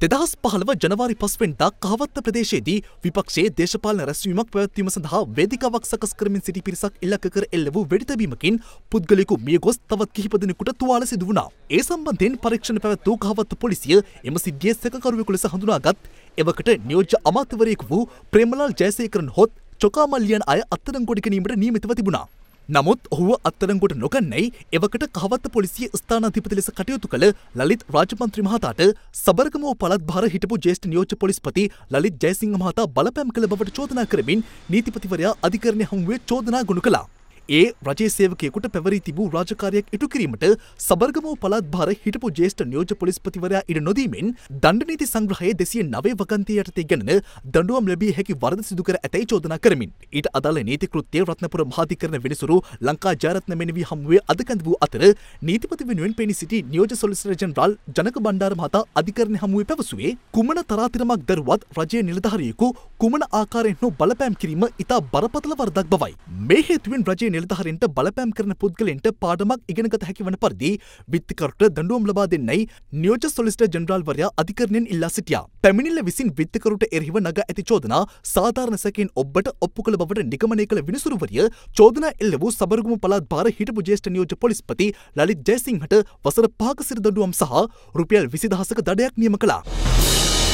දෙදහස් පහළව ජනවාරි පස්වෙන්දා කහවත්ත ප්‍රදේශයේදී විපක්ෂයේ දේශපාලන රැස්වීමක් පැවැත්වීම සඳහා වේදිකාවක් සකස් කරමින් සිටි පිරිසක් ඉලක්ක කර එල්ල වූ වෙඩිතැබීමකින් පුද්ගලයෙකු මිය ගොස් තවත් කිහිප දෙනෙකුට තුවාල සිදු වුණා. ඒ සම්බන්ධයෙන් පරීක්ෂණ පැවැත් වූ කහවත්ත පොලිසිය එම සිද්ධියේ සැකකරුවෙකු ලෙස හඳුනාගත් එවකට නියෝජ්‍ය අමාත්‍යවරයෙකු වූ ප්‍රේමලාල් ජයසේකරන් හොත් චොකාමල්ලියන් අය අත්තරංගොඩි ගැනීමට නියමිතව තිබුණා. නමුත් ඔහුව අත්තරංගොට නොගන්නයි එවකට කහවත්ත පොලිසිය ස්ථානාධිපති ලෙස කටයුතු කළ ලලිත් රාජමන්ත්‍රී මහතාට සබර්ගමෝ පළත් භාර හිටපු ජේෂ්ඨ නියෝජ්‍ය පොලිස්පති ලලිත් ජයසිංහ මහතා බලපෑම් කළ බවට චෝදනා කරමින් නීතිපතිවරයා අධිකරණය හමුවේ චෝදනා ගොනු කළා. ඒ රජේ සේවකයෙකුට පැවරී තිබූ රාජකාරයක් ඉටු කිරීමට සබර්ගමෝ පළාත් භාර හිටපු ජේෂ්ඨ නියෝජ්‍ය පොලිස්පතිවරයා ඉඩ නොදීමෙන් දණ්ඩනීති සංග්‍රහයේ දෙසිය නවේ වගන්තිය යටතේ ගැනන දඬුවම් ලැබිය හැකි වරද සිදු කර ඇතැයි චෝදනා කරමින් ඊට අදාළ නීති කෘත්‍ය රත්නපුර මහාධිකරණ වෙනසුරු ලංකා ජයරත්න මෙනවී හමුවේ අදකඳ වූ අතර නීතිපති වෙනුවෙන් පෙනී සිටි නියෝජ්‍ය සොලිසිටර් ජනරාල් ජනක බණ්ඩාර මහතා අධිකරණ හමුවේ පැවසුවේ කුමන තරාතිරමක් දරුවත් රජයේ නිලධාරියෙකු කුමන ආකාරයෙන් හෝ බලපෑම් කිරීම ඉතා බරපතල වරදක් බවයි. මේ හේතුවෙන් රජයේ නිලධහරින්ට බලපෑම් කරන පුද්ගලෙන්ට පාඩමක් ඉගෙනගත හැකි වන පරිදි විත්තිකරුට දඩුවම් ලබා දෙන්නයි නියෝජ සොලිස්ට ජනරල්වරයා අධිකරණයෙන් ඉල්ලා සිටියා. පැමිණිල්ල විසින් විත්තිකරුට එරහිව නග ඇති චෝදනා සාධාරණ සැකෙන් ඔබට ඔප්පු කළ බවට නිගමනය කළ විනිසුරුවරිය චෝදනා එල්ල වූ සබරගම පළාත් භාර හිටපු ජේෂ්ඨ නියෝජ පොලිස්පති ලලිත් ජයසිංහට වසර පහක සිර දඩුවම් සහ රුපියල් විසිදහසක දඩයක් නියම කළා.